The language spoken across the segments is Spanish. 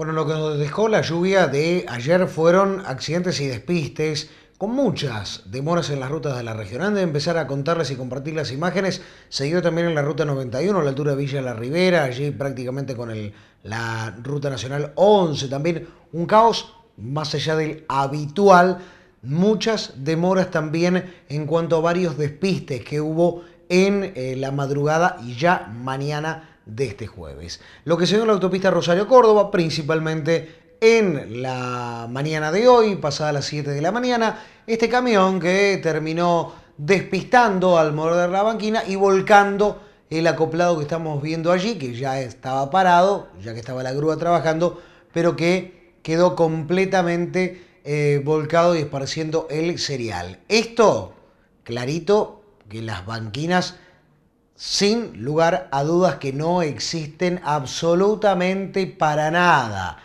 Bueno, lo que nos dejó la lluvia de ayer fueron accidentes y despistes, con muchas demoras en las rutas de la región. Antes de empezar a contarles y compartir las imágenes, Seguido también en la ruta 91, a la altura de Villa La Rivera, allí prácticamente con la ruta nacional 11, también un caos más allá del habitual. Muchas demoras también en cuanto a varios despistes que hubo en eh, la madrugada y ya mañana de este jueves. Lo que se dio en la autopista Rosario-Córdoba, principalmente en la mañana de hoy, pasada las 7 de la mañana, este camión que terminó despistando al morder la banquina y volcando el acoplado que estamos viendo allí, que ya estaba parado, ya que estaba la grúa trabajando, pero que quedó completamente eh, volcado y esparciendo el cereal. Esto, clarito, que las banquinas sin lugar a dudas que no existen absolutamente para nada.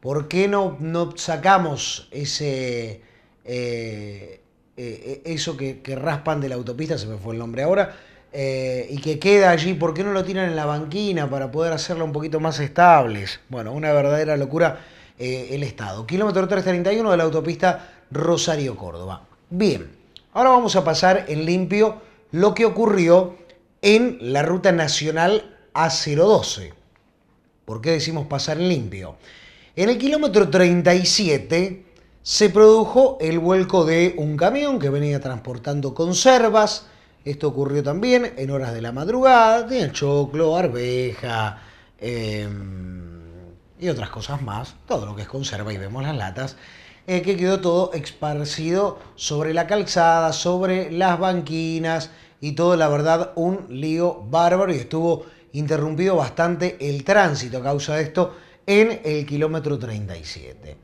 ¿Por qué no, no sacamos ese, eh, eh, e, eso que, raspan de la autopista, se me fue el nombre ahora, eh, y que queda allí? ¿Por qué no lo tiran en la banquina para poder hacerlo un poquito más estables? Bueno, una verdadera locura el Estado. Kilómetro 331 de la autopista Rosario-Córdoba. Bien, ahora vamos a pasar en limpio lo que ocurrió en la ruta nacional A012. ¿Por qué decimos pasar en limpio? En el kilómetro 37 se produjo el vuelco de un camión que venía transportando conservas. Esto ocurrió también en horas de la madrugada. Tenía choclo, arveja em, y otras cosas más. Todo lo que es conserva y vemos las latas. Eh, que quedó todo esparcido sobre la calzada, sobre las banquinas y todo, la verdad, un lío bárbaro y estuvo interrumpido bastante el tránsito a causa de esto en el kilómetro 37.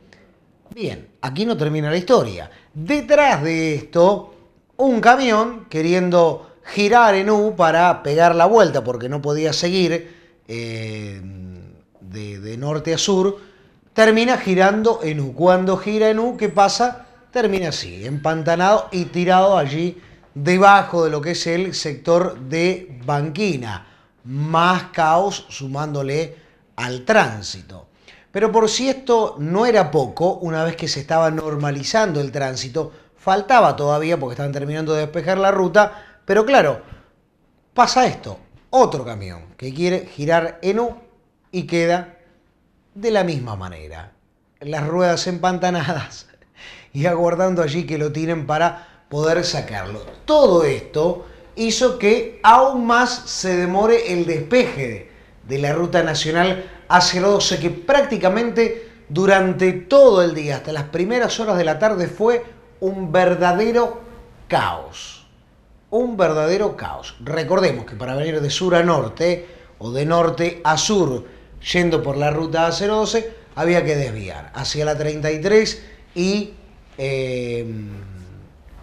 Bien, aquí no termina la historia. Detrás de esto, un camión queriendo girar en U para pegar la vuelta porque no podía seguir eh, de, de norte a sur, termina girando en U. Cuando gira en U, ¿qué pasa? Termina así, empantanado y tirado allí debajo de lo que es el sector de Banquina. Más caos sumándole al tránsito. Pero por si esto no era poco, una vez que se estaba normalizando el tránsito, faltaba todavía porque estaban terminando de despejar la ruta, pero claro, pasa esto, otro camión que quiere girar en U y queda de la misma manera. Las ruedas empantanadas y aguardando allí que lo tiren para poder sacarlo. Todo esto hizo que aún más se demore el despeje de la ruta nacional A012, que prácticamente durante todo el día, hasta las primeras horas de la tarde, fue un verdadero caos. Un verdadero caos. Recordemos que para venir de sur a norte o de norte a sur, yendo por la ruta A012, había que desviar hacia la 33 y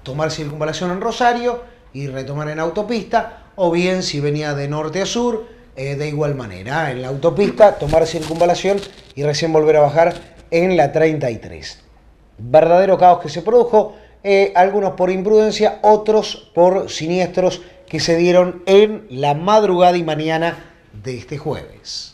tomar circunvalación en Rosario y retomar en autopista, o bien si venía de norte a sur, eh, de igual manera, en la autopista, tomar circunvalación y recién volver a bajar en la 33. Verdadero caos que se produjo, eh, algunos por imprudencia, otros por siniestros que se dieron en la madrugada y mañana de este jueves.